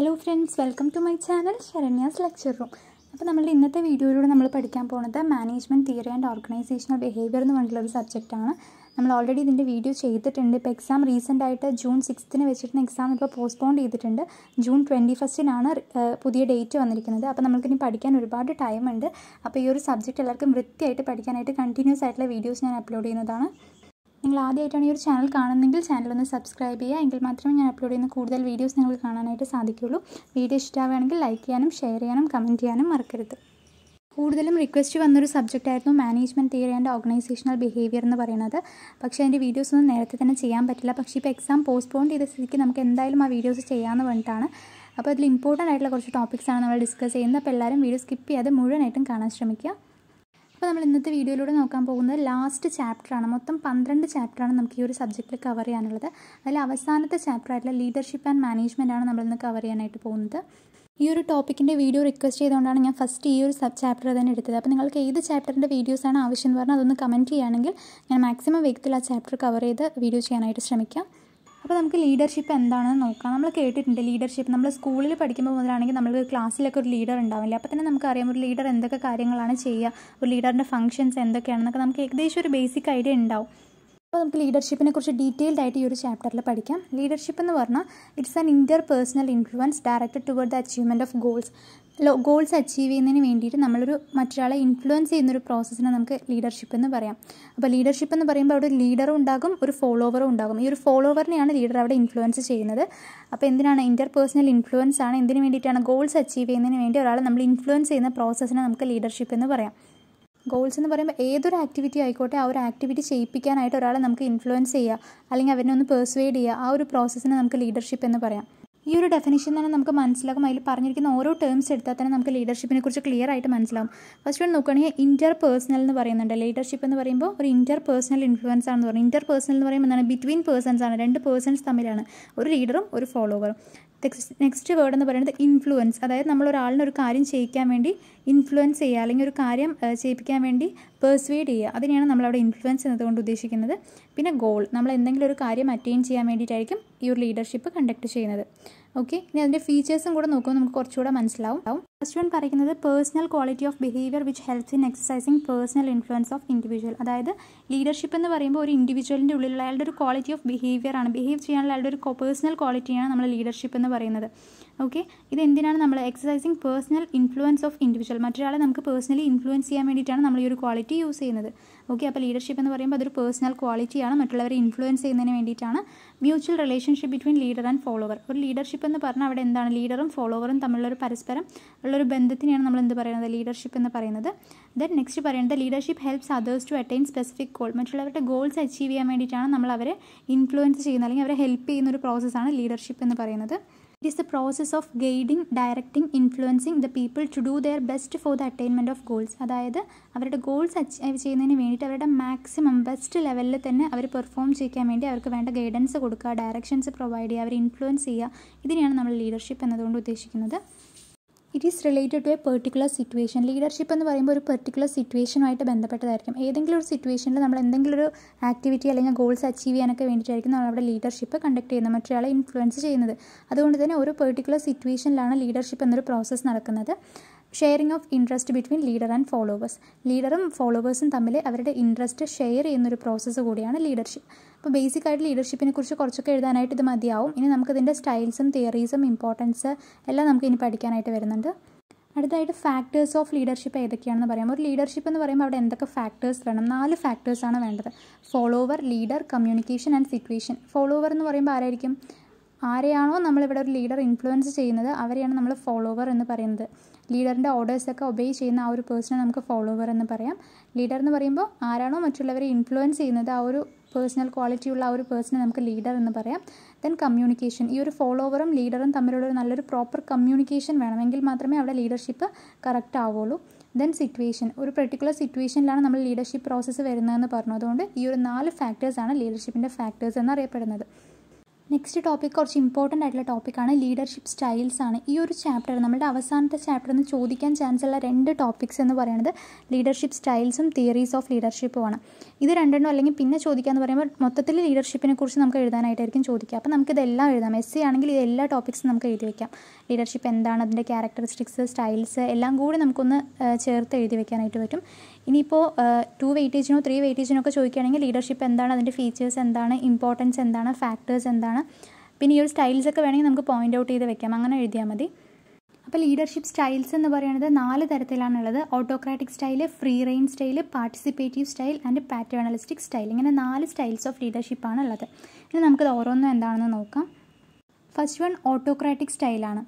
hello friends welcome to my channel Saranya's lecture room അപ്പോൾ നമ്മളുടെ ഇന്നത്തെ വീഡിയോയിലൂടെ നമ്മൾ പഠിക്കാൻ പോകുന്നത് management theory and organisational behaviour എന്ന് പറഞ്ഞിട്ടുള്ള ഒരു സബ്ജക്റ്റാണ് നമ്മൾ ഓൾറെഡി ഇതിൻ്റെ വീഡിയോ ചെയ്തിട്ടുണ്ട് ഇപ്പോൾ എക്സാം റീസെൻ്റ് ആയിട്ട് ജൂൺ സിക്സ്ത്തിന് വെച്ചിട്ടുള്ള എക്സാം ഇപ്പോൾ പോസ്റ്റ്പോൺ ചെയ്തിട്ടുണ്ട് ജൂൺ ട്വൻറ്റി ഫസ്റ്റിനാണ് പുതിയ ഡേറ്റ് വന്നിരിക്കുന്നത് അപ്പോൾ നമുക്കിനി ഇനി പഠിക്കാൻ ഒരുപാട് ടൈമുണ്ട് അപ്പോൾ ഈ ഒരു സബ്ജക്റ്റ് എല്ലാവർക്കും വൃത്തിയായിട്ട് പഠിക്കാനായിട്ട് കണ്ടിന്യൂസ് ആയിട്ടുള്ള വീഡിയോസ് ഞാൻ അപ്ലോഡ് ചെയ്യുന്നതാണ് നിങ്ങൾ ആദ്യമായിട്ടാണ് ഈ ഒരു ചാനൽ കാണുന്നെങ്കിൽ ചാനൽ ഒന്ന് സബ്സ്ക്രൈബ് ചെയ്യുക എങ്കിൽ മാത്രമേ ഞാൻ അപ്ലോഡ് ചെയ്യുന്ന കൂടുതൽ വീഡിയോസ് നിങ്ങൾക്ക് കാണാനായിട്ട് സാധിക്കുകയുള്ളൂ വീഡിയോ ഇഷ്ടമാവുകയാണെങ്കിൽ ലൈക്ക് ചെയ്യാനും ഷെയർ ചെയ്യാനും കമൻറ്റ് ചെയ്യാനും മറക്കരുത് കൂടുതലും റിക്വസ്റ്റ് വന്നൊരു സബ്ജക്റ്റ് ആയിരുന്നു management theory and organisational behaviour എന്ന് പറയുന്നത് പക്ഷേ അതിൻ്റെ വീഡിയോസ് ഒന്നും നേരത്തെ തന്നെ ചെയ്യാൻ പറ്റില്ല പക്ഷേ ഇപ്പോൾ എക്സാം പോസ്റ്റ്പോൺ ചെയ്ത സ്ഥിതിക്ക് നമുക്ക് എന്തായാലും ആ വീഡിയോസ് ചെയ്യാമെന്ന് പറഞ്ഞിട്ടാണ് അപ്പോൾ അതിൽ ഇമ്പോർട്ടൻ്റ് ആയിട്ടുള്ള കുറച്ച് ടോപ്പിക്സാണ് നമ്മൾ ഡിസ്കസ് ചെയ്യുന്നത് അപ്പോൾ എല്ലാവരും വീഡിയോ സ്കിപ്പ് ചെയ്യാതെ മുഴുവനായിട്ടും കാണാൻ ശ്രമിക്കുക അപ്പോൾ നമ്മൾ ഇന്നത്തെ വീഡിയോയിലൂടെ നോക്കാൻ പോകുന്നത് ലാസ്റ്റ് ചാപ്റ്ററാണ് മൊത്തം പന്ത്രണ്ട് ചാപ്റ്ററാണ് നമുക്ക് ഈ ഒരു സബ്ജക്റ്റിൽ കവർ ചെയ്യാനുള്ളത് അതിൽ അവസാനത്തെ ചാപ്റ്ററായിട്ടുള്ള ലീഡർഷിപ്പ് ആൻഡ് മാനേജ്മെൻ്റ് ആണ് നമ്മൾ ഇന്ന് കവർ ചെയ്യാനായിട്ട് പോകുന്നത് ഈ ഒരു ടോപ്പിക്കിൻ്റെ വീഡിയോ റിക്വസ്റ്റ് ചെയ്തുകൊണ്ടാണ് ഞാൻ ഫസ്റ്റ് ഈ ഒരു സബ് ചാപ്റ്റർ തന്നെ എടുത്തത് അപ്പോൾ നിങ്ങൾക്ക് ഏത് ചാപ്റ്ററിൻ്റെ വീഡിയോസാണ് ആവശ്യം എന്ന് പറഞ്ഞാൽ അതൊന്ന് കമൻറ്റ് ചെയ്യുകയാണെങ്കിൽ ഞാൻ മാക്സിമം വേഗത്തിൽ ആ ചാപ്റ്റർ കവർ ചെയ്ത് വീഡിയോ ചെയ്യാനായിട്ട് ശ്രമിക്കാം അപ്പോൾ നമുക്ക് ലീഡർഷിപ്പ് എന്താണെന്ന് നോക്കാം നമ്മൾ കേട്ടിട്ടുണ്ട് ലീഡർഷിപ്പ് നമ്മൾ സ്കൂളിൽ പഠിക്കുമ്പോൾ മുതലാണെങ്കിൽ നമ്മൾക്ക് ക്ലാസ്സിലൊക്കെ ഒരു ലീഡർ ഉണ്ടാവില്ല അപ്പോൾ തന്നെ നമുക്കറിയാം ഒരു ലീഡർ എന്തൊക്കെ കാര്യങ്ങളാണ് ചെയ്യുക ഒരു ലീഡറിൻ്റെ ഫങ്ഷൻസ് എന്തൊക്കെയാണെന്നൊക്കെ നമുക്ക് ഏകദേശം ഒരു ബേസിക് ഐഡിയ ഉണ്ടാവും അപ്പോൾ നമുക്ക് ലീഡർഷിപ്പിനെ കുറിച്ച് ഡീറ്റെയിൽഡ് ആയിട്ട് ഈ ഒരു ചാപ്റ്ററിൽ പഠിക്കാം ലീഡർഷിപ്പ് എന്ന് പറഞ്ഞാൽ it's an interpersonal influence directed toward the achievement of goals goals achieve ചെയ്യുന്നതിന് വേണ്ടിയിട്ട് നമ്മളൊരു മറ്റൊരാളെ ഇൻഫ്ലുവൻസ് ചെയ്യുന്നൊരു പ്രോസസ്സിനെ നമുക്ക് ലീഡർഷിപ്പ് എന്ന് പറയാം അപ്പോൾ ലീഡർഷിപ്പ് എന്ന് പറയുമ്പോൾ അവിടെ ഒരു ലീഡറും ഉണ്ടാകും ഒരു ഫോളോവറും ഉണ്ടാകും ഈ ഒരു ഫോളോവറിനെയാണ് ലീഡർ അവിടെ ഇൻഫ്ലുവൻസ് ചെയ്യുന്നത് അപ്പോൾ എന്തിനാണ് ഇൻ്റർ പേഴ്സണൽ ഇൻഫ്ലുവൻസ് ആണ് എന്തിനു വേണ്ടിയിട്ടാണ് ഗോൾസ് അച്ചീവ് ചെയ്യുന്നതിന് വേണ്ടി ഒരാളെ നമ്മൾ ഇൻഫ്ലുവൻസ് ചെയ്യുന്ന പ്രോസസ്സിനെ നമുക്ക് ലീഡർഷിപ്പ് എന്ന് പറയാം ഗോൾസ് എന്ന് പറയുമ്പോൾ ഏതൊരു ആക്ടിവിറ്റി ആയിക്കോട്ടെ ആ ഒരു ആക്ടിവിറ്റി ചെയ്യിപ്പിക്കാനായിട്ട് ഒരാളെ നമുക്ക് ഇൻഫ്ലുവൻസ് ചെയ്യുക അല്ലെങ്കിൽ അവരെ ഒന്ന് പേഴ്സുവേഡ് ചെയ്യുക ആ ഒരു പ്രോസസ്സിനെ നമുക്ക് ലീഡർഷിപ്പ് എന്ന് പറയാം ഈ ഒരു ഡെഫിനേഷൻ തന്നെ നമുക്ക് മനസ്സിലാകും അതിൽ പറഞ്ഞിരിക്കുന്ന ഓരോ ടേംസ് എടുത്താൽ തന്നെ നമുക്ക് ലീഡർഷിപ്പിനെ കുറിച്ച് ക്ലിയർ ആയിട്ട് മനസ്സിലാകും ഫസ്റ്റ് വൺ നോക്കുകയാണെങ്കിൽ ഇൻ്റർ പേഴ്സണൽ എന്ന് പറയുന്നുണ്ട് ലീഡർഷിപ്പ് എന്ന് പറയുമ്പോൾ ഒരു ഇൻ്റർ പേഴ്സണൽ ഇൻഫ്ലുവൻസ് ആണെന്ന് പറയും ഇൻ്റർ പേഴ്സണൽ എന്ന് പറയുമ്പോൾ എന്താണ് ബിറ്റ്വീൻ പേഴ്സൺസ് ആണ് രണ്ട് പേഴ്സൺസ് തമ്മിലാണ് ഒരു ലീഡറും ഒരു ഫോളോവറും നെക്സ്റ്റ് വേർഡ് എന്ന് പറയുന്നത് ഇൻഫ്ലുവൻസ് അതായത് നമ്മൾ ഒരാളിനെ ഒരു കാര്യം ചെയ്യിക്കാൻ വേണ്ടി ഇൻഫ്ലുവൻസ് ചെയ്യുക അല്ലെങ്കിൽ ഒരു കാര്യം ചെയ്യിപ്പിക്കാൻ വേണ്ടി പെർസ്വേഡ് ചെയ്യുക അതിനെയാണ് നമ്മളവിടെ ഇൻഫ്ലുവൻസ് എന്നതുകൊണ്ട് ഉദ്ദേശിക്കുന്നത് പിന്നെ ഗോൾ നമ്മൾ എന്തെങ്കിലും ഒരു കാര്യം അറ്റൈൻ ചെയ്യാൻ വേണ്ടിയിട്ടായിരിക്കും ഈ ഒരു ലീഡർഷിപ്പ് കണ്ടക്ട് ചെയ്യുന്നത് ഓക്കെ ഇനി അതിൻ്റെ ഫീച്ചേഴ്സും കൂടെ നോക്കുമ്പോൾ നമുക്ക് കുറച്ചുകൂടെ മനസ്സിലാവും ഫസ്റ്റ് വൺ പറയുന്നത് personal quality of behaviour which helps in exercising personal influence of individual അതായത് ലീഡർഷിപ്പ് എന്ന് പറയുമ്പോൾ ഒരു ഇൻഡിവിജ്വലിൻ്റെ ഉള്ളിലുള്ള അയാളുടെ ഒരു ക്വാളിറ്റി ഓഫ് ബിഹേവിയർ ആണ് ബിഹേവ് ചെയ്യാനുള്ള അയാളുടെ ഒരു പേഴ്സണൽ ക്വാളിറ്റിയാണ് നമ്മൾ ലീഡർഷിപ്പ് എന്ന് പറയുന്നത് ഓക്കെ ഇത് എന്തിനാണ് നമ്മൾ exercising personal influence of individual മറ്റൊരാളെ നമുക്ക് പേഴ്സണലി ഇൻഫ്ലുവൻസ് ചെയ്യാൻ വേണ്ടിയിട്ടാണ് നമ്മൾ ഈ ഒരു ക്വാളിറ്റി യൂസ് ചെയ്യുന്നത് ഓക്കെ അപ്പോൾ ലീഡർഷിപ്പ് എന്ന് പറയുമ്പോൾ അതൊരു പേഴ്സണൽ ക്വാളിറ്റിയാണ് മറ്റുള്ളവരെ ഇൻഫ്ലുവൻസ് ചെയ്യുന്നതിന് വേണ്ടിയിട്ടാണ് mutual relationship between leader and follower ഒരു ലീഡർഷിപ്പ് എന്ന് പറഞ്ഞാൽ അവിടെ എന്താണ് ലീഡറും ഫോളോവറും തമ്മിലുള്ള ഒരു പരസ്പരം ഉള്ളൊരു ബന്ധത്തിനെയാണ് നമ്മൾ എന്ത് പറയുന്നത് ലീഡർഷിപ്പ് എന്ന് പറയുന്നത് ദെൻ നെക്സ്റ്റ് പറയുന്നത് leadership helps others to attain specific goal മറ്റുള്ളവരുടെ ഗോൾസ് അച്ചീവ് ചെയ്യാൻ വേണ്ടിയിട്ടാണ് നമ്മൾ അവരെ ഇൻഫ്ലുവൻസ് ചെയ്യുന്നത് അല്ലെങ്കിൽ അവരെ ഹെൽപ്പ് ചെയ്യുന്ന ഒരു പ്രോസസ്സാണ് ലീഡർഷിപ്പ് എന്ന് പറയുന്നത് it is the process of guiding directing influencing the people to do their best for the attainment of goals അതായത് അവരുടെ ഗോൾസ് അച്ചീവ് ചെയ്യുന്നതിന് വേണ്ടിയിട്ട് അവരുടെ മാക്സിമം ബെസ്റ്റ് ലെവലിൽ തന്നെ അവർ പെർഫോം ചെയ്യാൻ വേണ്ടി അവർക്ക് വേണ്ട ഗൈഡൻസ് കൊടുക്കുക ഡയറക്ഷൻസ് പ്രൊവൈഡ് ചെയ്യുക അവരെ ഇൻഫ്ലുവൻസ് ചെയ്യുക ഇതിനെയാണ് നമ്മൾ ലീഡർഷിപ്പ് എന്നതുകൊണ്ട് ഉദ്ദേശിക്കുന്നത് it is related to a particular situation leadership എന്ന് പറയുമ്പോൾ ഒരു പെർട്ടിക്കുലർ സിറ്റുവേഷനുമായിട്ട് ബന്ധപ്പെട്ടതായിരിക്കും ഏതെങ്കിലും ഒരു സിറ്റുവേഷനിൽ നമ്മൾ എന്തെങ്കിലും ഒരു ആക്ടിവിറ്റി അല്ലെങ്കിൽ ഗോൾസ് അച്ചീവ് ചെയ്യാനൊക്കെ വേണ്ടിയിട്ടായിരിക്കും നമ്മൾ അവിടെ ലീഡർഷിപ്പ് കണ്ടക്ട് ചെയ്യുന്നത് മറ്റൊരാളെ ഇൻഫ്ലുവൻസ് ചെയ്യുന്നത് അതുകൊണ്ട് തന്നെ ഒരു പെർട്ടിക്കുലർ സിറ്റുവേഷനിലാണ് ലീഡർഷിപ്പ് എന്നൊരു പ്രോസസ്സ് നടക്കുന്നത് sharing of interest between leader and followers ലീഡറും ഫോളോവേഴ്സും തമ്മിൽ അവരുടെ ഇൻട്രസ്റ്റ് ഷെയർ ചെയ്യുന്നൊരു പ്രോസസ്സ് കൂടിയാണ് ലീഡർഷിപ്പ് അപ്പോൾ ബേസിക് ആയിട്ട് ലീഡർഷിപ്പിനെ കുറിച്ച് കുറച്ചൊക്കെ എഴുതാനായിട്ട് ഇത് മതിയാവും ഇനി നമുക്കിതിൻ്റെ സ്റ്റൈൽസും തിയറീസും ഇമ്പോർട്ടൻസ് എല്ലാം നമുക്ക് ഇനി പഠിക്കാനായിട്ട് വരുന്നുണ്ട് അടുത്തായിട്ട് ഫാക്ടേഴ്സ് ഓഫ് ലീഡർഷിപ്പ് ഏതൊക്കെയാണെന്ന് പറയാം ഒരു ലീഡർഷിപ്പ് എന്ന് പറയുമ്പോൾ അവിടെ എന്തൊക്കെ ഫാക്ടേഴ്സ് വേണം നാല് ഫാക്ടേഴ്സാണ് വേണ്ടത് follower leader communication and situation follower എന്ന് പറയുമ്പോൾ ആരായിരിക്കും ആരെയാണോ നമ്മളിവിടെ ഒരു ലീഡർ ഇൻഫ്ലുവൻസ് ചെയ്യുന്നത് അവരെയാണ് നമ്മൾ ഫോളോവർ എന്ന് പറയുന്നത് ലീഡറിൻ്റെ ഓർഡേഴ്സൊക്കെ ഒബേ ചെയ്യുന്ന ആ ഒരു പേഴ്സണെ നമുക്ക് ഫോളോവർ എന്ന് പറയാം ലീഡർ എന്ന് പറയുമ്പോൾ ആരാണോ മറ്റുള്ളവരെ ഇൻഫ്ലുവൻസ് ചെയ്യുന്നത് ആ ഒരു പേഴ്സണൽ ക്വാളിറ്റി ഉള്ള ആ ഒരു പേഴ്സണെ നമുക്ക് ലീഡർ എന്ന് പറയാം ദെൻ കമ്മ്യൂണിക്കേഷൻ ഈ ഒരു ഫോളോവറും ലീഡറും തമ്മിലുള്ള ഒരു നല്ലൊരു പ്രോപ്പർ കമ്മ്യൂണിക്കേഷൻ വേണമെങ്കിൽ മാത്രമേ അവിടെ ലീഡർഷിപ്പ് കറക്റ്റ് ആവുള്ളൂ ദെൻ സിറ്റുവേഷൻ ഒരു പെർട്ടിക്കുലർ സിറ്റുവേഷനിലാണ് നമ്മൾ ലീഡർഷിപ്പ് പ്രോസസ്സ് വരുന്നതെന്ന് പറഞ്ഞു അതുകൊണ്ട് ഈ ഒരു നാല് ഫാക്ടേഴ്സാണ് ലീഡർഷിപ്പിൻ്റെ ഫാക്ടേഴ്സ് എന്നറിയപ്പെടുന്നത് നെക്സ്റ്റ് ടോപ്പിക് കുറച്ച് ഇമ്പോർട്ടൻ്റ് ആയിട്ടുള്ള ടോപ്പിക്കാണ് ലീഡർഷിപ്പ് സ്റ്റൈൽസ് ആണ് ഈ ഒരു ചാപ്റ്റർ നമ്മുടെ അവസാനത്തെ ചാപ്റ്ററിൽ നിന്ന് ചോദിക്കാൻ ചാൻസ് ഉള്ള രണ്ട് ടോപ്പിക്സ് എന്ന് പറയുന്നത് ലീഡർഷിപ്പ് സ്റ്റൈൽസും തിയറീസ് ഓഫ് ലീഡർഷിപ്പും ആണ് ഇത് രണ്ടെണ്ണം അല്ലെങ്കിൽ പിന്നെ ചോദിക്കുക എന്ന് പറയുമ്പോൾ മൊത്തത്തിൽ ലീഡർഷിപ്പിനെ കുറിച്ച് നമുക്ക് എഴുതാനായിട്ടായിരിക്കും ചോദിക്കുക അപ്പോൾ നമുക്ക് ഇതെല്ലാം എഴുതാം എസ് സി ആണെങ്കിൽ ഇത് എല്ലാ ടോപ്പിക്സും നമുക്ക് എഴുതി വയ്ക്കാം ലീഡർഷിപ്പ് എന്താണ് അതിൻ്റെ ക്യാരക്ടറിസ്റ്റിക്സ് സ്റ്റൈൽസ് എല്ലാം കൂടി നമുക്കൊന്ന് ചേർത്ത് എഴുതി വയ്ക്കാനായിട്ട് പറ്റും ഇനിയിപ്പോൾ ടു വെയിറ്റേജിനോ ത്രീ വെയിറ്റേജിനോ ഒക്കെ ചോദിക്കുകയാണെങ്കിൽ ലീഡർഷിപ്പ് എന്താണ് അതിൻ്റെ ഫീച്ചേഴ്സ് എന്താണ് ഇമ്പോർട്ടൻസ് എന്താണ് ഫാക്ടേഴ്സ് എന്താണ് പിന്നെ ഈ ഒരു സ്റ്റൈൽസ് ഒക്കെ വേണമെങ്കിൽ നമുക്ക് പോയിന്റ് ഔട്ട് ചെയ്ത് വെക്കാം അങ്ങനെ എഴുതിയാൽ മതി അപ്പോൾ ലീഡർഷിപ്പ് സ്റ്റൈൽസ് എന്ന് പറയുന്നത് നാല് തരത്തിലാണുള്ളത് autocratic style free rein style participative style and paternalistic style ഇങ്ങനെ നാല് സ്റ്റൈൽസ് ഓഫ് ആണ് ഉള്ളത് ഇനി നമുക്ക് ഓരോന്നും എന്താണെന്ന് നോക്കാം ഫസ്റ്റ് വൺ ഓട്ടോക്രാറ്റിക് സ്റ്റൈലാണ്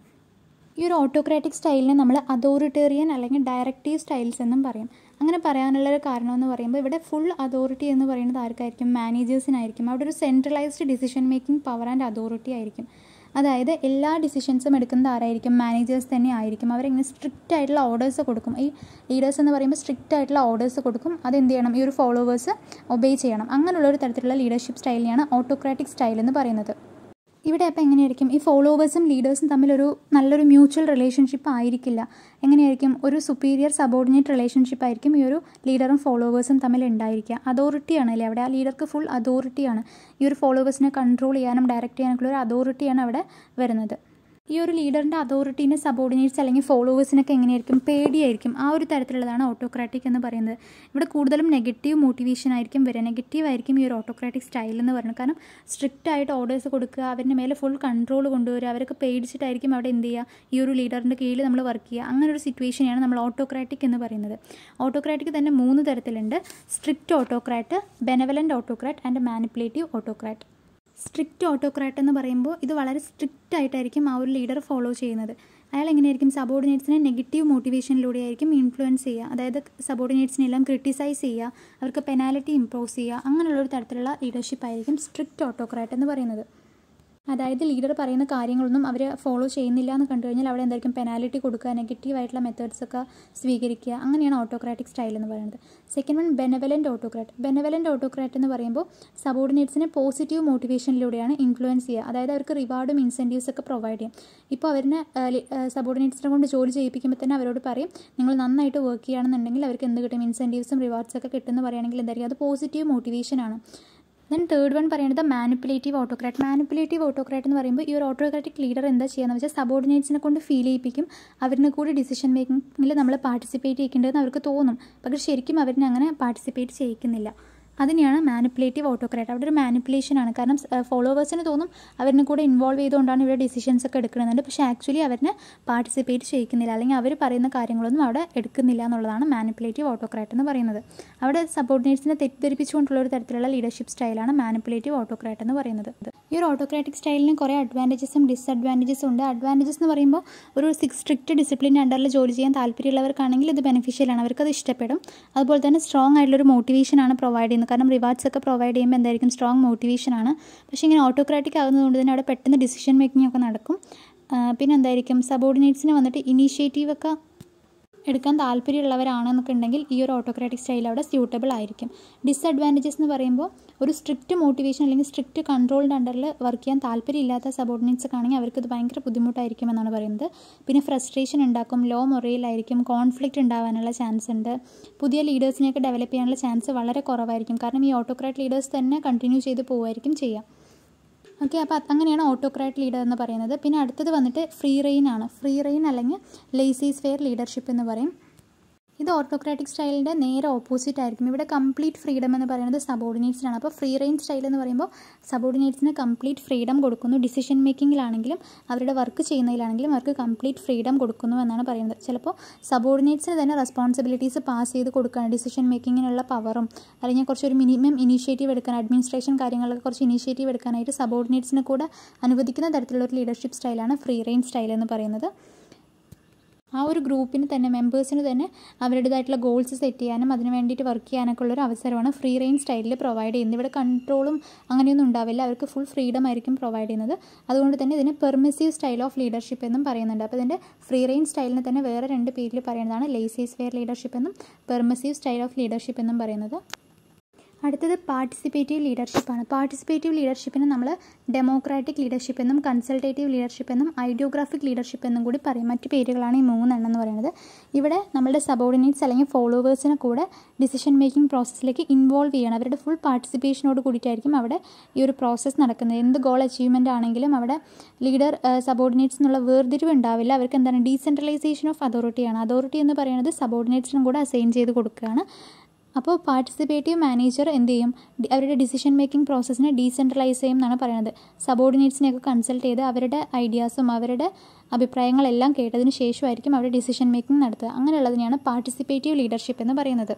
ഈ ഒരു ഓട്ടോക്രാറ്റിക് സ്റ്റൈലിനെ നമ്മൾ അതോറിറ്റേറിയൻ അല്ലെങ്കിൽ ഡയറക്റ്റീവ് സ്റ്റൈൽസ് എന്നും പറയും അങ്ങനെ പറയാനുള്ളൊരു കാരണം എന്ന് പറയുമ്പോൾ ഇവിടെ ഫുൾ അതോറിറ്റി എന്ന് പറയുന്നത് ആർക്കായിരിക്കും മാനേജേഴ്സിനായിരിക്കും അവിടെ ഒരു centralised decision making power and authority ആയിരിക്കും അതായത് എല്ലാ ഡിസിഷൻസും എടുക്കുന്നത് ആരായിരിക്കും മാനേജേഴ്സ് തന്നെ ആയിരിക്കും അവരിങ്ങനെ സ്ട്രിക്റ്റ് ആയിട്ടുള്ള ഓർഡേഴ്സ് കൊടുക്കും ഈ ലീഡേഴ്സ് എന്ന് പറയുമ്പോൾ സ്ട്രിക്റ്റ് ആയിട്ടുള്ള ഓർഡേഴ്സ് കൊടുക്കും അതെന്ത് ചെയ്യണം ഈ ഒരു ഫോളോവേഴ്സ് ഒബേ ചെയ്യണം അങ്ങനെയുള്ള ഒരു തരത്തിലുള്ള ലീഡർഷിപ്പ് സ്റ്റൈലിനെയാണ് ഓട്ടോക്രാറ്റിക് സ്റ്റൈൽ എന്ന് പറയുന്നത് ഇവിടെ അപ്പോൾ എങ്ങനെയായിരിക്കും ഈ ഫോളോവേഴ്സും ലീഡേഴ്സും തമ്മിലൊരു നല്ലൊരു മ്യൂച്വൽ റിലേഷൻഷിപ്പ് ആയിരിക്കില്ല എങ്ങനെയായിരിക്കും ഒരു സുപ്പീരിയർ സബോർഡിനേറ്റ് റിലേഷൻഷിപ്പ് ആയിരിക്കും ഈ ഒരു ലീഡറും ഫോളോവേഴ്സും തമ്മിൽ ഉണ്ടായിരിക്കുക അതോറിറ്റിയാണ് അല്ലേ അവിടെ ആ ലീഡർക്ക് ഫുൾ അതോറിറ്റിയാണ് ഈ ഒരു ഫോളോവേഴ്സിനെ കൺട്രോൾ ചെയ്യാനും ഡയറക്റ്റ് ചെയ്യാനൊക്കെ ഒരു അതോറിറ്റിയാണ് അവിടെ വരുന്നത് ഈ ഒരു ലീഡറിൻ്റെ അതോറിറ്റീനെ സബോർഡിനേറ്റ്സ് അല്ലെങ്കിൽ ഫോളോവേഴ്സിനൊക്കെ എങ്ങനെയായിരിക്കും പേടിയായിരിക്കും ആ ഒരു തരത്തിലുള്ളതാണ് ഓട്ടോക്രാറ്റിക് എന്ന് പറയുന്നത് ഇവിടെ കൂടുതലും നെഗറ്റീവ് മോട്ടിവേഷൻ ആയിരിക്കും വരെ നെഗറ്റീവ് ആയിരിക്കും ഈ ഒരു ഓട്ടോക്രാറ്റിക് സ്റ്റൈൽ എന്ന് പറയുന്നത് കാരണം സ്ട്രിക്റ്റ് ആയിട്ട് ഓർഡേഴ്സ് കൊടുക്കുക അവരുടെ മേലെ ഫുൾ കൺട്രോൾ കൊണ്ടുവരിക അവരൊക്കെ പേടിച്ചിട്ടായിരിക്കും അവിടെ എന്ത് ചെയ്യുക ഈ ഒരു ലീഡറിൻ്റെ കീഴിൽ നമ്മൾ വർക്ക് ചെയ്യുക അങ്ങനെ ഒരു സിറ്റുവേഷനെയാണ് നമ്മൾ ഓട്ടോക്രാറ്റിക് എന്ന് പറയുന്നത് ഓട്ടോക്രാറ്റിക് തന്നെ മൂന്ന് തരത്തിലുണ്ട് strict autocrat benevolent autocrat and manipulative autocrat strict autocrat എന്ന് പറയുമ്പോൾ ഇത് വളരെ സ്ട്രിക്റ്റ് ആയിട്ടായിരിക്കും ആ ഒരു ലീഡർ ഫോളോ ചെയ്യുന്നത് അയാൾ എങ്ങനെയായിരിക്കും സബോർഡിനേറ്റ്സിനെ നെഗറ്റീവ് മോട്ടിവേഷനിലൂടെ ആയിരിക്കും ഇൻഫ്ലുവൻസ് ചെയ്യുക അതായത് എല്ലാം ക്രിട്ടിസൈസ് ചെയ്യുക അവർക്ക് പെനാലിറ്റി ഇമ്പോസ് ചെയ്യുക അങ്ങനെയുള്ള ഒരു തരത്തിലുള്ള ലീഡർഷിപ്പ് ആയിരിക്കും സ്ട്രിക്റ്റ് ഓട്ടോക്രാറ്റ് എന്ന് പറയുന്നത് അതായത് ലീഡർ പറയുന്ന കാര്യങ്ങളൊന്നും അവർ ഫോളോ ചെയ്യുന്നില്ല എന്ന് കണ്ടു കഴിഞ്ഞാൽ അവിടെ എന്തായിരിക്കും പെനാലിറ്റി കൊടുക്കുക നെഗറ്റീവ് ആയിട്ടുള്ള മെത്തേഡ്സ് ഒക്കെ സ്വീകരിക്കുക അങ്ങനെയാണ് ഓട്ടോക്രാറ്റിക് സ്റ്റൈൽ എന്ന് പറയുന്നത് second one benevolent autocrat benevolent autocrat എന്ന് പറയുമ്പോൾ സബോർഡിനേറ്റ്സിനെ പോസിറ്റീവ് മോട്ടിവേഷനിലൂടെയാണ് ഇൻഫ്ലുവൻസ് ചെയ്യുക അതായത് അവർക്ക് റിവാർഡും ഇൻസെൻറ്റീവ്സ് ഒക്കെ പ്രൊവൈഡ് ചെയ്യും ഇപ്പോൾ അവരെ സബോർഡിനേറ്റ്സിനെ കൊണ്ട് ജോലി ചെയ്യിപ്പിക്കുമ്പോൾ തന്നെ അവരോട് പറയും നിങ്ങൾ നന്നായിട്ട് വർക്ക് ചെയ്യുകയാണെന്നുണ്ടെങ്കിൽ അവർക്ക് എന്ത് കിട്ടും ഇൻസെൻറ്റീവ്സും റിവാർഡ്സ് ഒക്കെ കിട്ടുമെന്ന് പറയുകയാണെങ്കിൽ എന്തായിരിക്കും അത് പോസിറ്റീവ് മോട്ടിവേഷനാണ് ദെൻ തേർഡ് വൺ പറയുന്നത് മാനിപ്പുലേറ്റീവ് ഓട്ടോക്രാറ്റ് മാനിപ്പുലേറ്റീവ് ഓട്ടോക്രാറ്റ് എന്ന് പറയുമ്പോൾ ഈ ഒരു ഓട്ടോക്രാറ്റിക് ലീഡർ എന്താ ചെയ്യുന്നത് വെച്ചാൽ സബോർഡിനേറ്റ്സിനെ കൊണ്ട് ഫീൽ ചെയ്യിപ്പിക്കും അവരിനെ കൂടി ഡിസിഷൻ മേക്കിങ്ങിൽ നമ്മൾ പാർട്ടിസിപ്പേറ്റ് ചെയ്യിക്കേണ്ടതെന്ന് അവർക്ക് തോന്നും പക്ഷേ ശരിക്കും അവരിനെ അങ്ങനെ പാർട്ടിസിപ്പേറ്റ് ചെയ്യിക്കുന്നില്ല അതിനെയാണ് മാനിപ്പുലേറ്റീവ് ഓട്ടോക്രാറ്റ് അവിടെ ഒരു മാനിപ്പുലേഷനാണ് കാരണം ഫോളോവേഴ്സിന് തോന്നും അവരിനെ കൂടെ ഇൻവോൾവ് ചെയ്തുകൊണ്ടാണ് ഇവിടെ ഡിസിഷൻസ് ഒക്കെ എടുക്കുന്നത് പക്ഷേ ആക്ച്വലി അവരിനെ പാർട്ടിസിപ്പേറ്റ് ചെയ്യിക്കുന്നില്ല അല്ലെങ്കിൽ അവർ പറയുന്ന കാര്യങ്ങളൊന്നും അവിടെ എടുക്കുന്നില്ല എന്നുള്ളതാണ് മാനിപ്പുലേറ്റീവ് ഓട്ടോക്രാറ്റ് എന്ന് പറയുന്നത് അവിടെ സബോർഡിനേറ്റ്സിനെ തെറ്റിദ്ധരിപ്പിച്ചുകൊണ്ടുള്ള ഒരു തരത്തിലുള്ള ലീഡർഷിപ്പ് സ്റ്റൈലാണ് മാനിപ്പുലേറ്റീവ് ഓട്ടോക്രാറ്റ് എന്ന് പറയുന്നത് ഈ ഒരു ഓട്ടോക്രാറ്റിക് സ്റ്റൈലിന് കുറേ അഡ്വാൻറ്റേജസും ഡിസ്അഡ്വാൻറ്റേജസും ഉണ്ട് അഡ്വാൻറ്റേജസ് എന്ന് പറയുമ്പോൾ ഒരു സ്ട്രിക്റ്റ് ഡിസിപ്ലിൻ അണ്ടറിൽ ജോലി ചെയ്യാൻ താല്പര്യമുള്ളവർക്കാണെങ്കിൽ ഇത് ബെനിഫിഷ്യലാണ് അവർക്കത് ഇഷ്ടപ്പെടും അതുപോലെ തന്നെ സ്ട്രോങ് ആയിട്ടുള്ളൊരു മോട്ടിവേഷനാണ് പ്രൊവൈഡ് ചെയ്യുന്നത് കാരണം റിവാർഡ്സ് ഒക്കെ പ്രൊവൈഡ് ചെയ്യുമ്പോൾ എന്തായിരിക്കും സ്ട്രോങ് ആണ് പക്ഷേ ഇങ്ങനെ ഓട്ടോക്രാറ്റിക് ആകുന്നതുകൊണ്ട് തന്നെ അവിടെ പെട്ടെന്ന് ഡിസിഷൻ മേക്കിംഗ് ഒക്കെ നടക്കും പിന്നെ എന്തായിരിക്കും സബോർഡിനേറ്റ്സിന് വന്നിട്ട് ഇനീഷ്യേറ്റീവ് ഒക്കെ എടുക്കാൻ ഉണ്ടെങ്കിൽ ഈ ഒരു ഓട്ടോക്രാറ്റിക് സ്റ്റൈൽ അവിടെ സ്യൂട്ടബിൾ ആയിരിക്കും ഡിസ്അഡ്വാൻറ്റേജസ് എന്ന് പറയുമ്പോൾ ഒരു സ്ട്രിക്റ്റ് മോട്ടിവേഷൻ അല്ലെങ്കിൽ സ്ട്രിക്റ്റ് കൺട്രോളിൻ്റെ അണ്ടറിൽ വർക്ക് ചെയ്യാൻ താല്പര്യമില്ലാത്ത സബോർഡിനേറ്റ്സ് ഒക്കെ ആണെങ്കിൽ അവർക്കത് ഭയങ്കര ബുദ്ധിമുട്ടായിരിക്കും എന്നാണ് പറയുന്നത് പിന്നെ ഫ്രസ്ട്രേഷൻ ഉണ്ടാക്കും ലോ മൊറയിലായിരിക്കും കോൺഫ്ലിക്റ്റ് ഉണ്ടാവാനുള്ള ചാൻസ് ഉണ്ട് പുതിയ ലീഡേഴ്സിനെയൊക്കെ ഡെവലപ്പ് ചെയ്യാനുള്ള ചാൻസ് വളരെ കുറവായിരിക്കും കാരണം ഈ ഓട്ടോക്രാറ്റ് ലീഡേഴ്സ് തന്നെ കണ്ടിന്യൂ ചെയ്ത് പോകുമായിരിക്കും ചെയ്യാം ഓക്കെ അപ്പോൾ അങ്ങനെയാണ് ഓട്ടോക്രാറ്റ് ലീഡർ എന്ന് പറയുന്നത് പിന്നെ അടുത്തത് വന്നിട്ട് ഫ്രീ റെയിൻ ആണ് ഫ്രീ റെയിൻ അല്ലെങ്കിൽ ലേസീസ് ഫെയർ ലീഡർഷിപ്പ് എന്ന് പറയും ഇത് ഓർത്തോക്രാറ്റിക് സ്റ്റൈലിൻ്റെ നേരെ ഓപ്പോസിറ്റ് ആയിരിക്കും ഇവിടെ കംപ്ലീറ്റ് ഫ്രീഡം എന്ന് പറയുന്നത് സബോർഡിനേറ്റ്സിനാണ് അപ്പോൾ ഫ്രീ റേഞ്ച് സ്റ്റൈൽ എന്ന് പറയുമ്പോൾ സബോർഡിനേറ്റ്സിന് കംപ്ലീറ്റ് ഫ്രീഡം കൊടുക്കുന്നു ഡിസിഷൻ മേക്കിങ്ങിലാണെങ്കിലും അവരുടെ വർക്ക് ചെയ്യുന്നതിലാണെങ്കിലും അവർക്ക് കംപ്ലീറ്റ് ഫ്രീഡം കൊടുക്കുന്നു എന്നാണ് പറയുന്നത് ചിലപ്പോൾ സബോർഡിനേറ്റ്സിന് തന്നെ റെസ്പോൺസിബിലിറ്റീസ് പാസ് ചെയ്ത് കൊടുക്കുകയാണ് ഡിസിഷൻ മേക്കിങ്ങിനുള്ള പവറും അല്ലെങ്കിൽ കുറച്ചൊരു മിനിമം ഇനീഷ്യേറ്റീവ് എടുക്കാൻ അഡ്മിനിസ്ട്രേഷൻ കാര്യങ്ങളൊക്കെ കുറച്ച് ഇനീഷ്യേറ്റീവ് എടുക്കാനായിട്ട് സബോർഡിനേറ്റ്സിന് കൂടെ അനുവദിക്കുന്ന തരത്തിലുള്ള ഒരു ലീഡർഷിപ്പ് സ്റ്റൈലാണ് ഫ്രീ റേഞ്ച് സ്റ്റൈൽ എന്ന് പറയുന്നത് ആ ഒരു ഗ്രൂപ്പിന് തന്നെ മെമ്പേഴ്സിന് തന്നെ അവരുടേതായിട്ടുള്ള ഗോൾസ് സെറ്റ് ചെയ്യാനും അതിന് വേണ്ടിയിട്ട് വർക്ക് ചെയ്യാനൊക്കെ ഉള്ളൊരു അവസരമാണ് ഫ്രീ റേഞ്ച് സ്റ്റൈലിൽ പ്രൊവൈഡ് ചെയ്യുന്നത് ഇവിടെ കൺട്രോളും അങ്ങനെയൊന്നും ഉണ്ടാവില്ല അവർക്ക് ഫുൾ ഫ്രീഡം ആയിരിക്കും പ്രൊവൈഡ് ചെയ്യുന്നത് അതുകൊണ്ട് തന്നെ ഇതിന് പെർമിസീവ് സ്റ്റൈൽ ഓഫ് ലീഡർഷിപ്പ് എന്നും പറയുന്നുണ്ട് അപ്പോൾ ഇതിൻ്റെ ഫ്രീ റേഞ്ച് സ്റ്റൈലിന് തന്നെ വേറെ രണ്ട് പേരിൽ പറയുന്നതാണ് ലേസീസ് ഫെയർ ലീഡർഷിപ്പ് എന്നും പെർമിസീവ് സ്റ്റൈൽ ഓഫ് ലീഡർഷിപ്പ് എന്നും പറയുന്നത് അടുത്തത് പാർട്ടിസിപ്പേറ്റീവ് ലീഡർഷിപ്പാണ് പാർട്ടിസിപ്പേറ്റീവ് ലീഡർഷിപ്പിനെ നമ്മൾ ഡെമോക്രാറ്റിക് ലീഡർഷിപ്പ് എന്നും കൺസൾട്ടേറ്റീവ് ലീഡർഷിപ്പ് എന്നും ഐഡിയോഗ്രാഫിക് ലീഡർഷിപ്പ് എന്നും കൂടി പറയും മറ്റ് പേരുകളാണ് ഈ മൂന്നെണ്ണം എന്ന് പറയുന്നത് ഇവിടെ നമ്മുടെ സബോർഡിനേറ്റ്സ് അല്ലെങ്കിൽ ഫോളോവേഴ്സിനെ കൂടെ ഡിസിഷൻ മേക്കിംഗ് പ്രോസസ്സിലേക്ക് ഇൻവോൾവ് ചെയ്യണം അവരുടെ ഫുൾ പാർട്ടിസിപ്പേഷനോട് കൂടിയിട്ടായിരിക്കും അവിടെ ഈ ഒരു പ്രോസസ്സ് നടക്കുന്നത് എന്ത് ഗോൾ അച്ചീവ്മെൻ്റ് ആണെങ്കിലും അവിടെ ലീഡർ സബോർഡിനേറ്റ്സ് എന്നുള്ള വേർതിരിവ് ഉണ്ടാവില്ല അവർക്ക് എന്താണ് ഡീസെൻട്രലൈസേഷൻ ഓഫ് അതോറിറ്റിയാണ് അതോറിറ്റി എന്ന് പറയുന്നത് സബോർഡിനേറ്റ്സിനും കൂടെ അസൈൻ ചെയ്ത് കൊടുക്കുകയാണ് അപ്പോൾ പാർട്ടിസിപ്പേറ്റീവ് മാനേജർ എന്ത് ചെയ്യും അവരുടെ ഡിസിഷൻ മേക്കിംഗ് പ്രോസസ്സിനെ ഡീസെൻട്രലൈസ് ചെയ്യും എന്നാണ് പറയുന്നത് സബോർഡിനേറ്റ്സിനെയൊക്കെ കൺസൾട്ട് ചെയ്ത് അവരുടെ ഐഡിയാസും അവരുടെ അഭിപ്രായങ്ങളെല്ലാം കേട്ടതിന് ശേഷമായിരിക്കും അവരുടെ ഡിസിഷൻ മേക്കിംഗ് നടത്തുക അങ്ങനെയുള്ളതിനെയാണ് പാർട്ടിസിപ്പേറ്റീവ് ലീഡർഷിപ്പ് എന്ന് പറയുന്നത്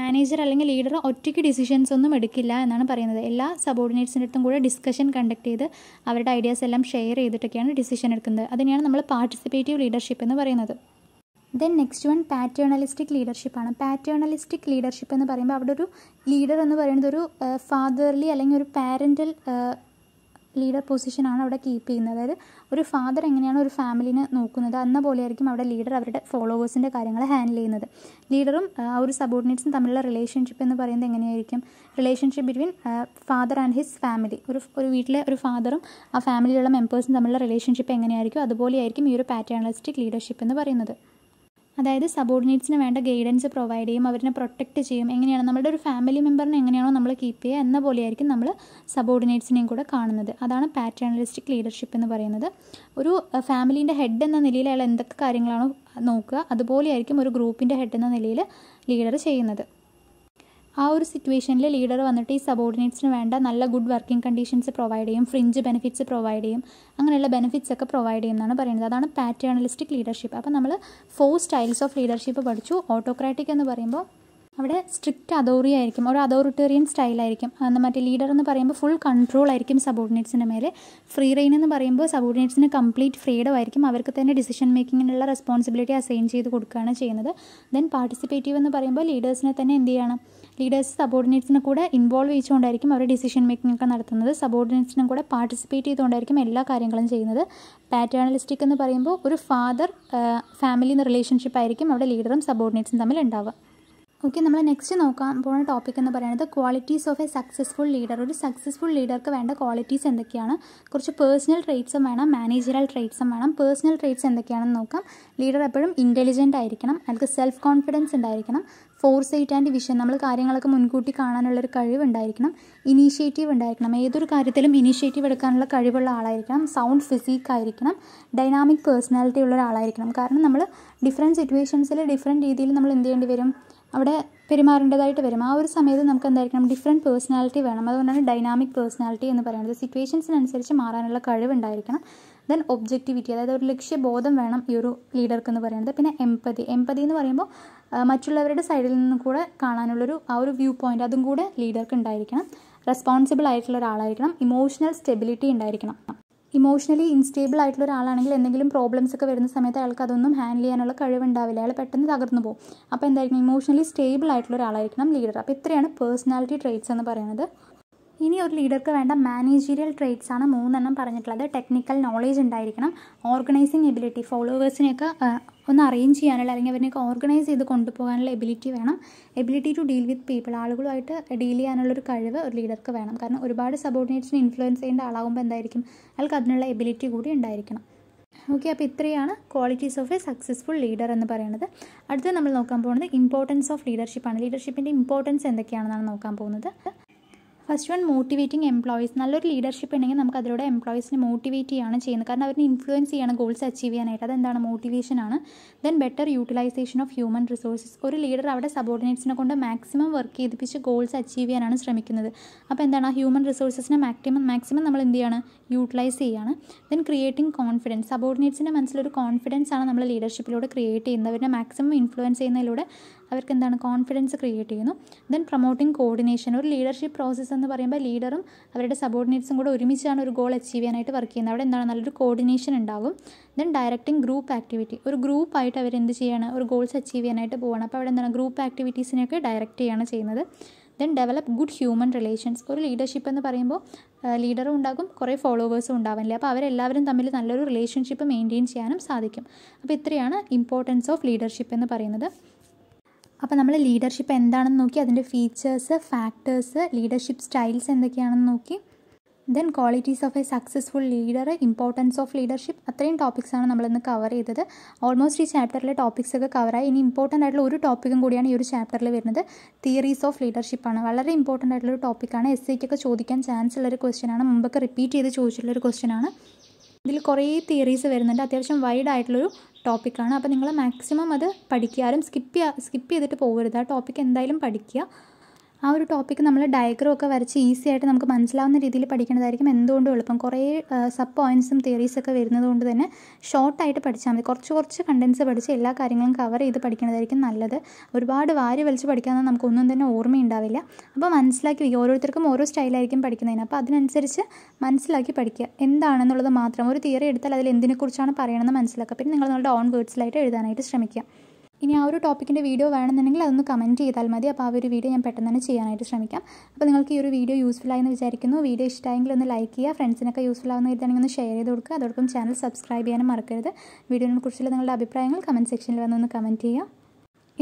മാനേജർ അല്ലെങ്കിൽ ലീഡർ ഒറ്റയ്ക്ക് ഡിസിഷൻസ് ഒന്നും എടുക്കില്ല എന്നാണ് പറയുന്നത് എല്ലാ സബോർഡിനേറ്റ്സിൻ്റെ അടുത്തും കൂടെ ഡിസ്കഷൻ കണ്ടക്ട് ചെയ്ത് അവരുടെ ഐഡിയാസ് എല്ലാം ഷെയർ ചെയ്തിട്ടൊക്കെയാണ് ഡിസിഷൻ എടുക്കുന്നത് അതിനെയാണ് നമ്മൾ പാർട്ടിസിപ്പേറ്റീവ് ലീഡർഷിപ്പ് എന്ന് പറയുന്നത് ദെൻ നെക്സ്റ്റ് വൺ പാറ്റേണലിസ്റ്റിക് ലീഡർഷിപ്പാണ് പാറ്റേണലിസ്റ്റിക് ലീഡർഷിപ്പ് എന്ന് പറയുമ്പോൾ അവിടെ ഒരു ലീഡർ എന്ന് പറയുന്നത് ഒരു ഫാദർലി അല്ലെങ്കിൽ ഒരു പാരൻ്റൽ ലീഡർ പൊസിഷനാണ് അവിടെ കീപ്പ് ചെയ്യുന്നത് അതായത് ഒരു ഫാദർ എങ്ങനെയാണ് ഒരു ഫാമിലിനെ നോക്കുന്നത് അന്ന പോലെയായിരിക്കും അവിടെ ലീഡർ അവരുടെ ഫോളോവേഴ്സിൻ്റെ കാര്യങ്ങൾ ഹാൻഡിൽ ചെയ്യുന്നത് ലീഡറും ആ ഒരു സബോർഡിനേറ്റ്സും തമ്മിലുള്ള റിലേഷൻഷിപ്പ് എന്ന് പറയുന്നത് എങ്ങനെയായിരിക്കും relationship between father and his family ഒരു ഒരു വീട്ടിലെ ഒരു ഫാദറും ആ ഫാമിലിയിലുള്ള മെമ്പേഴ്സും തമ്മിലുള്ള റിലേഷൻഷിപ്പ് എങ്ങനെയായിരിക്കും അതുപോലെയായിരിക്കും ഈ ഒരു പാറ്റേണലിസ്റ്റിക് ലീഡർഷിപ്പ് എന്ന് പറയുന്നത് അതായത് സബോർഡിനേറ്റ്സിന് വേണ്ട ഗൈഡൻസ് പ്രൊവൈഡ് ചെയ്യും അവരിനെ പ്രൊട്ടക്റ്റ് ചെയ്യും എങ്ങനെയാണ് നമ്മുടെ ഒരു ഫാമിലി മെമ്പറിനെ എങ്ങനെയാണോ നമ്മൾ കീപ്പ് ചെയ്യുക എന്ന പോലെയായിരിക്കും നമ്മൾ സബോർഡിനേറ്റ്സിനെയും കൂടെ കാണുന്നത് അതാണ് പാറ്റേണലിസ്റ്റിക് ലീഡർഷിപ്പ് എന്ന് പറയുന്നത് ഒരു ഫാമിലീൻ്റെ ഹെഡ് എന്ന നിലയിൽ അയാൾ എന്തൊക്കെ കാര്യങ്ങളാണോ നോക്കുക അതുപോലെയായിരിക്കും ഒരു ഗ്രൂപ്പിൻ്റെ ഹെഡ് എന്ന നിലയിൽ ലീഡർ ചെയ്യുന്നത് ആ ഒരു സിറ്റുവേഷനിൽ ലീഡർ വന്നിട്ട് ഈ സബോർഡിനേറ്റ്സിന് വേണ്ട നല്ല ഗുഡ് വർക്കിംഗ് കണ്ടീഷൻസ് പ്രൊവൈഡ് ചെയ്യും ഫ്രിഞ്ച് ബെനിഫിറ്റ്സ് പ്രൊവൈഡ് ചെയ്യും അങ്ങനെയുള്ള ബെനിഫിറ്റ്സ് ഒക്കെ പ്രൊവൈഡ് ചെയ്യുന്നതാണ് എന്നാണ് പറയുന്നത് അതാണ് പാറ്റേണലിസ്റ്റിക് ലീഡർഷിപ്പ് അപ്പോൾ നമ്മൾ ഫോർ സ്റ്റൈൽസ് ഓഫ് ലീഡർഷിപ്പ് പഠിച്ചു ഓട്ടോക്രാറ്റിക് എന്ന് പറയുമ്പോൾ അവിടെ സ്ട്രിക്റ്റ് അതോറി ആയിരിക്കും ഒരു അതോറിറ്റേറിയൻ സ്റ്റൈലായിരിക്കും മറ്റേ ലീഡർ എന്ന് പറയുമ്പോൾ ഫുൾ കൺട്രോൾ ആയിരിക്കും സബോർഡിനേറ്റ്സിൻ്റെ മേലെ ഫ്രീ റെയിൻ എന്ന് പറയുമ്പോൾ സബോർഡിനേറ്റ്സിന് കംപ്ലീറ്റ് ഫ്രീഡം ആയിരിക്കും അവർക്ക് തന്നെ ഡിസിഷൻ മേക്കിങ്ങിനുള്ള റെസ്പോൺസിബിലിറ്റി അസൈൻ ചെയ്ത് കൊടുക്കുകയാണ് ചെയ്യുന്നത് ദെൻ പാർട്ടിസിപ്പേറ്റീവ് എന്ന് പറയുമ്പോൾ ലീഡേഴ്സിനെ തന്നെ എന്ത് ചെയ്യണം ലീഡേഴ്സ് സബോർഡിനേറ്റ്സിനെ കൂടെ ഇൻവോൾവ് ചെയ്തുകൊണ്ടായിരിക്കും അവരുടെ ഡിസിഷൻ മേക്കിംഗ് ഒക്കെ നടത്തുന്നത് സബോർഡിനേറ്റ്സിനും കൂടെ പാർട്ടിസിപ്പേറ്റ് ചെയ്തുകൊണ്ടായിരിക്കും എല്ലാ കാര്യങ്ങളും ചെയ്യുന്നത് പാറ്റേണലിസ്റ്റിക് എന്ന് പറയുമ്പോൾ ഒരു ഫാദർ ഫാമിലി റിലേഷൻഷിപ്പ് ആയിരിക്കും അവിടെ ലീഡറും സബോർഡിനേറ്റ്സും തമ്മിൽ ഉണ്ടാവുക ഓക്കെ നമ്മൾ നെക്സ്റ്റ് നോക്കാൻ പോകുന്ന ടോപ്പിക് എന്ന് പറയുന്നത് qualities of a successful leader ഒരു സക്സസ്ഫുൾ ലീഡർക്ക് വേണ്ട ക്വാളിറ്റീസ് എന്തൊക്കെയാണ് കുറച്ച് പേഴ്സണൽ ട്രേറ്റ്സും വേണം മാനേജറൽ ട്രേറ്റ്സും വേണം പേഴ്സണൽ ട്രേറ്റ്സ് എന്തൊക്കെയാണെന്ന് നോക്കാം ലീഡർ എപ്പോഴും ഇൻ്റലിജൻ്റ് ആയിരിക്കണം അയാൾക്ക് സെൽഫ് കോൺഫിഡൻസ് ഉണ്ടായിരിക്കണം ഫോർ സൈറ്റ് ആൻഡ് വിഷൻ നമ്മൾ കാര്യങ്ങളൊക്കെ മുൻകൂട്ടി കാണാനുള്ളൊരു കഴിവുണ്ടായിരിക്കണം ഇനീഷ്യേറ്റീവ് ഉണ്ടായിരിക്കണം ഏതൊരു കാര്യത്തിലും ഇനീഷ്യേറ്റീവ് എടുക്കാനുള്ള കഴിവുള്ള ആളായിരിക്കണം സൗണ്ട് ഫിസിക് ആയിരിക്കണം ഡൈനാമിക് പേഴ്സണാലിറ്റി ഉള്ള ഒരാളായിരിക്കണം കാരണം നമ്മൾ ഡിഫറെൻറ്റ് സിറ്റുവേഷൻസിൽ ഡിഫറെൻറ്റ് രീതിയിൽ നമ്മൾ എന്ത് ചെയ്യേണ്ടി വരും അവിടെ പെരുമാറേണ്ടതായിട്ട് വരും ആ ഒരു സമയത്ത് നമുക്ക് എന്തായിരിക്കണം ഡിഫറെൻറ്റ് പേഴ്സണാലിറ്റി വേണം അതുകൊണ്ടാണ് ഡൈനാമിക് പേഴ്സണാലിറ്റി എന്ന് പറയുന്നത് സിറ്റുവേഷൻസിനനുസരിച്ച് മാറാനുള്ള കഴിവുണ്ടായിരിക്കണം ദെൻ ഒബ്ജക്റ്റിവിറ്റി അതായത് ഒരു ലക്ഷ്യബോധം വേണം ഈ ഒരു ലീഡർക്ക് എന്ന് പറയുന്നത് പിന്നെ എമ്പതി എമ്പതി എന്ന് പറയുമ്പോൾ മറ്റുള്ളവരുടെ സൈഡിൽ നിന്നും കൂടെ കാണാനുള്ളൊരു ആ ഒരു വ്യൂ പോയിൻ്റ് അതും കൂടെ ലീഡർക്ക് ഉണ്ടായിരിക്കണം റെസ്പോൺസിബിൾ ആയിട്ടുള്ള ഒരാളായിരിക്കണം ഇമോഷണൽ സ്റ്റെബിലിറ്റി ഉണ്ടായിരിക്കണം ഇമോഷണലി ഇൻസ്റ്റേബിൾ ആയിട്ടുള്ള ഒരാളാണെങ്കിൽ എന്തെങ്കിലും പ്രോബ്ലംസ് ഒക്കെ വരുന്ന സമയത്ത് അയാൾക്ക് അതൊന്നും ഹാൻഡിൽ ചെയ്യാനുള്ള കഴിവുണ്ടാവില്ല അയാൾ പെട്ടെന്ന് തകർന്നു പോകും അപ്പോൾ എന്തായിരിക്കും ഇമോഷണലി സ്റ്റേബിൾ ആയിട്ടുള്ള ഒരാളായിരിക്കണം ലീഡർ അപ്പോൾ ഇത്രയാണ് പേഴ്സണാലിറ്റി ട്രേറ്റ്സ് എന്ന് പറയുന്നത് ഇനി ഒരു ലീഡർക്ക് വേണ്ട മാനേജീരിയൽ ട്രേറ്റ്സ് ആണ് മൂന്നെണ്ണം പറഞ്ഞിട്ടുള്ളത് ടെക്നിക്കൽ നോളേജ് ഉണ്ടായിരിക്കണം ഓർഗനൈസിങ് എബിലിറ്റി ഫോളോവേഴ്സിനെയൊക്കെ ഒന്ന് അറേഞ്ച് ചെയ്യാനുള്ള അല്ലെങ്കിൽ അവരെയൊക്കെ ഓർഗനൈസ് ചെയ്ത് കൊണ്ടുപോകാനുള്ള എബിലിറ്റി വേണം ability to deal with people ആളുകളുമായിട്ട് ഡീൽ ചെയ്യാനുള്ളൊരു കഴിവ് ഒരു ലീഡർക്ക് വേണം കാരണം ഒരുപാട് സബോർഡിനേറ്റ്സിനെ ഇൻഫ്ലുവൻസ് ചെയ്യേണ്ട ആളാകുമ്പോൾ എന്തായിരിക്കും അയാൾക്ക് അതിനുള്ള എബിലിറ്റി കൂടി ഉണ്ടായിരിക്കണം ഓക്കെ അപ്പോൾ ഇത്രയാണ് qualities of a successful leader എന്ന് പറയുന്നത് അടുത്ത് നമ്മൾ നോക്കാൻ പോകുന്നത് ഇമ്പോർട്ടൻസ് ഓഫ് ലീഡർഷിപ്പാണ് ലീഡർഷിപ്പിൻ്റെ ഇമ്പോർട്ടൻസ് എന്തൊക്കെയാണെന്നാണ് നോക്കാൻ പോകുന്നത് ഫസ്റ്റ് വൺ മോട്ടിവേറ്റിംഗ് എംപ്ലോയീസ് നല്ലൊരു ലീഡർഷിപ്പ് ഉണ്ടെങ്കിൽ നമുക്ക് അതിലൂടെ എംപ്ലോയീസിനെ മോട്ടിവേറ്റ് ചെയ്യാണ് ചെയ്യുന്നത് കാരണം അവരെ ഇൻഫ്ലുവൻസ് ചെയ്യണം ഗോൾസ് അച്ചീവ് ചെയ്യാനായിട്ട് അതെന്താണ് മോട്ടിവേഷൻ ആണ് then better utilisation of human resources ഒരു ലീഡർ അവിടെ സബോർഡിനേറ്റ്സിനെ കൊണ്ട് മാക്സിമം വർക്ക് ചെയ്തിപ്പിച്ച് ഗോൾസ് അച്ചീവ് ചെയ്യാനാണ് ശ്രമിക്കുന്നത് അപ്പോൾ എന്താണ് ഹ്യൂമൻ റിസോഴ്സസിനെ മാക്സിമം മാക്സിമം നമ്മൾ എന്ത് ചെയ്യാണ് യൂട്ടിലൈസ് ചെയ്യുകയാണ് ദെൻ ക്രിയേറ്റിംഗ് കോൺഫിഡൻസ് സബോർഡിനേറ്റ്സിൻ്റെ മനസ്സിലൊരു കോൺഫിഡൻസ് ആണ് നമ്മൾ ലീഡർഷിപ്പിലൂടെ ക്രിയേറ്റ് ചെയ്യുന്നത് അവരെ മാക്സിമം ഇൻഫ്ലുവൻസ് ചെയ്യുന്നതിലൂടെ അവർക്ക് എന്താണ് കോൺഫിഡൻസ് ക്രിയേറ്റ് ചെയ്യുന്നു ദെൻ പ്രൊമോട്ടിങ് കോർഡിനേഷൻ ഒരു ലീഡർഷിപ്പ് പ്രോസസ്സ് എന്ന് പറയുമ്പോൾ ലീഡറും അവരുടെ സബോർഡിനേറ്റ്സും കൂടെ ഒരുമിച്ചാണ് ഒരു ഗോൾ അച്ചീവ് ചെയ്യാനായിട്ട് വർക്ക് ചെയ്യുന്നത് അവിടെ എന്താണ് നല്ലൊരു കോർഡിനേഷൻ ഉണ്ടാകും ദെൻ ഡയറക്റ്റിംഗ് ഗ്രൂപ്പ് ആക്ടിവിറ്റി ഒരു ഗ്രൂപ്പായിട്ട് അവർ എന്ത് ചെയ്യാണ് ഒരു ഗോൾസ് അച്ചീവ് ചെയ്യാനായിട്ട് പോകണം അപ്പോൾ അവിടെ എന്താണ് ഗ്രൂപ്പ് ആക്ടിവിറ്റീസിനെയൊക്കെ ഡയറക്റ്റ് ചെയ്യാണ് ചെയ്യുന്നത് then develop good human relations ഒരു ലീഡർഷിപ്പ് എന്ന് പറയുമ്പോൾ ലീഡറും ഉണ്ടാകും കുറേ ഫോളോവേഴ്സും ഉണ്ടാവില്ലേ അപ്പോൾ അവരെല്ലാവരും തമ്മിൽ നല്ലൊരു റിലേഷൻഷിപ്പ് മെയിൻറ്റെയിൻ ചെയ്യാനും സാധിക്കും അപ്പോൾ ഇത്രയാണ് ഇമ്പോർട്ടൻസ് ഓഫ് ലീഡർഷിപ്പ് എന്ന് പറയുന്നത് അപ്പോൾ നമ്മൾ ലീഡർഷിപ്പ് എന്താണെന്ന് നോക്കി അതിൻ്റെ ഫീച്ചേഴ്സ് ഫാക്ടേഴ്സ് ലീഡർഷിപ്പ് സ്റ്റൈൽസ് എന്തൊക്കെയാണെന്ന് നോക്കി then qualities of a successful leader importance of leadership അത്രയും ടോപ്പിക്സാണ് നമ്മളിന്ന് കവർ ചെയ്തത് ഓൾമോസ്റ്റ് ഈ ചാപ്റ്ററിലെ ടോപ്പിക്സ് ഒക്കെ കവറായി ഇനി ഇമ്പോർട്ടൻ്റ് ആയിട്ടുള്ള ഒരു ടോപ്പിക്കും കൂടിയാണ് ഈ ഒരു ചാപ്റ്ററിൽ വരുന്നത് തിയറീസ് ഓഫ് ലീഡർഷിപ്പാണ് വളരെ ഇമ്പോർട്ടൻ്റ് ആയിട്ടുള്ള ഒരു ടോപ്പിക്കാണ് എസ് സിക്കൊക്കെ ചോദിക്കാൻ ചാൻസ് ഉള്ളൊരു ക്വസ്റ്റ്യനാണ് മുമ്പൊക്കെ റിപ്പീറ്റ് ചെയ്ത് ചോദിച്ചിട്ടുള്ളൊരു ക്വസ്റ്റ്യനാണ് ഇതിൽ കുറേ തിയറീസ് വരുന്നുണ്ട് അത്യാവശ്യം വൈഡ് ആയിട്ടുള്ളൊരു ടോപ്പിക്കാണ് അപ്പോൾ നിങ്ങൾ മാക്സിമം അത് പഠിക്കുക ആരും സ്കിപ്പ് സ്കിപ്പ് ചെയ്തിട്ട് പോകരുത് ആ ടോപ്പിക്ക് എന്തായാലും പഠിക്കുക ആ ഒരു ടോപ്പിക്ക് നമ്മൾ ഡയഗ്രം ഒക്കെ വരച്ച് ഈസി ആയിട്ട് നമുക്ക് മനസ്സിലാവുന്ന രീതിയിൽ പഠിക്കേണ്ടതായിരിക്കും എന്തുകൊണ്ടും എളുപ്പം കുറേ സബ് പോയിൻസും തിയറീസൊക്കെ വരുന്നത് കൊണ്ട് തന്നെ ഷോർട്ടായിട്ട് പഠിച്ചാൽ മതി കുറച്ച് കുറച്ച് കണ്ടൻസ് പഠിച്ച് എല്ലാ കാര്യങ്ങളും കവർ ചെയ്ത് പഠിക്കേണ്ടതായിരിക്കും നല്ലത് ഒരുപാട് വാരി വലിച്ച് പഠിക്കാമെന്ന് നമുക്കൊന്നും തന്നെ ഓർമ്മയുണ്ടാവില്ല അപ്പോൾ മനസ്സിലാക്കി വയ്ക്കുക ഓരോരുത്തർക്കും ഓരോ സ്റ്റൈലായിരിക്കും പഠിക്കുന്നതിന് അപ്പോൾ അതിനനുസരിച്ച് മനസ്സിലാക്കി പഠിക്കുക എന്താണെന്നുള്ളത് മാത്രം ഒരു തിയറി എടുത്താൽ അതിൽ എന്തിനെക്കുറിച്ചാണ് പറയണമെന്ന് മനസ്സിലാക്കുക പിന്നെ നിങ്ങൾ നിങ്ങളുടെ ഓൺ വേർഡ്സിലായിട്ട് എഴുതാനായിട്ട് ശ്രമിക്കുക ഇനി ആ ഒരു ടോപ്പിക്കിൻ്റെ വീഡിയോ വേണമെന്നുണ്ടെങ്കിൽ അതൊന്ന് കമൻറ്റ് ചെയ്താൽ മതി അപ്പോൾ ആ ഒരു വീഡിയോ ഞാൻ പെട്ടെന്ന് തന്നെ ചെയ്യാനായിട്ട് ശ്രമിക്കാം അപ്പോൾ നിങ്ങൾക്ക് ഈ ഒരു വീഡിയോ യൂസ്ഫുൾ ആയെന്ന് വിചാരിക്കുന്നു വീഡിയോ ഇഷ്ടമായെങ്കിൽ ഒന്ന് ലൈക്ക് ചെയ്യുക ഫ്രണ്ട്സിനൊക്കെ യൂസ്ഫുൾ ആവുന്ന രീതിയാണെങ്കിൽ ഒന്ന് ഷെയർ ചെയ്ത് കൊടുക്കുക അതോടൊപ്പം ചാനൽ സബ്സ്ക്രൈബ് ചെയ്യാനും മറക്കരുത് വീഡിയോനെ കുറിച്ചുള്ള നിങ്ങളുടെ അഭിപ്രായങ്ങൾ കമൻറ്റ് സെക്ഷനിൽ വന്നൊന്ന് കമൻറ്റ് ചെയ്യുക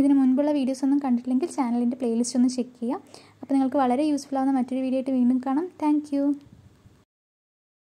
ഇതിന് മുൻപുള്ള വീഡിയോസ് ഒന്നും കണ്ടിട്ടില്ലെങ്കിൽ ചാനലിൻ്റെ പ്ലേലിസ്റ്റ് ഒന്ന് ചെക്ക് ചെയ്യുക അപ്പോൾ നിങ്ങൾക്ക് വളരെ യൂസ്ഫുൾ ആവുന്ന മറ്റൊരു വീഡിയോ ആയിട്ട് വീണ്ടും കാണാം താങ്ക്